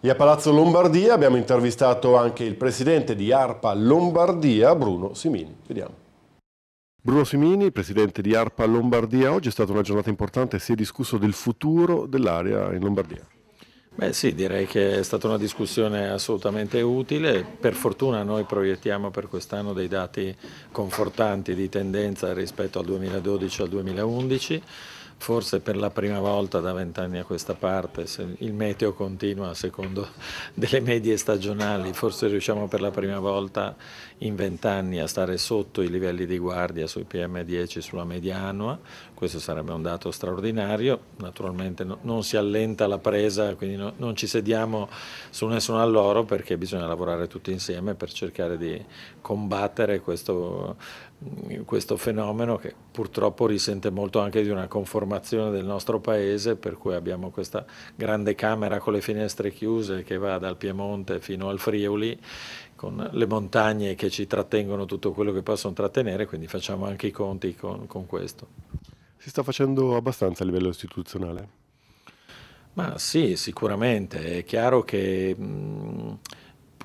E a Palazzo Lombardia abbiamo intervistato anche il presidente di ARPA Lombardia, Bruno Simini. Vediamo. Bruno Simini, presidente di ARPA Lombardia, oggi è stata una giornata importante, si è discusso del futuro dell'area in Lombardia. Beh sì, direi che è stata una discussione assolutamente utile, per fortuna noi proiettiamo per quest'anno dei dati confortanti di tendenza rispetto al 2012 e al 2011, forse per la prima volta da vent'anni a questa parte, se il meteo continua secondo delle medie stagionali, forse riusciamo per la prima volta in vent'anni a stare sotto i livelli di guardia sui PM10 sulla media annua, questo sarebbe un dato straordinario, naturalmente non si allenta la presa, quindi non ci sediamo su nessun alloro perché bisogna lavorare tutti insieme per cercare di combattere questo questo fenomeno che purtroppo risente molto anche di una conformazione del nostro paese per cui abbiamo questa grande camera con le finestre chiuse che va dal Piemonte fino al Friuli con le montagne che ci trattengono tutto quello che possono trattenere quindi facciamo anche i conti con, con questo. Si sta facendo abbastanza a livello istituzionale? Ma sì, sicuramente, è chiaro che mh,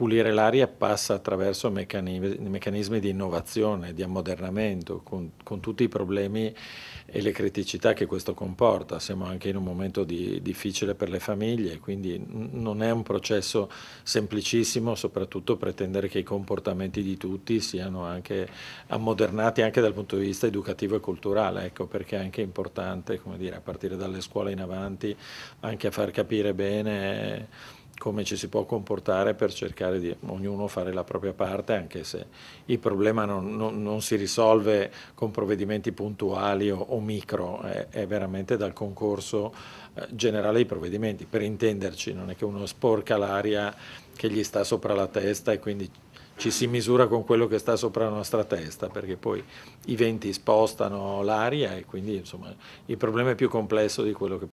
pulire l'aria passa attraverso meccanismi di innovazione, di ammodernamento, con, con, tutti i problemi e le criticità che questo comporta. Siamo anche in un momento di, difficile per le famiglie, quindi non è un processo semplicissimo, soprattutto pretendere che i comportamenti di tutti siano anche ammodernati anche dal punto di vista educativo e culturale, ecco, perché è anche importante, come dire, a partire dalle scuole in avanti, anche a far capire bene come ci si può comportare per cercare di ognuno fare la propria parte, anche se il problema non, non, non si risolve con provvedimenti puntuali o, o micro, è, è, veramente dal concorso eh, generale dei provvedimenti. Per intenderci, non è che uno sporca l'aria che gli sta sopra la testa e quindi ci si misura con quello che sta sopra la nostra testa, perché poi i venti spostano l'aria e quindi insomma, il problema è più complesso di quello che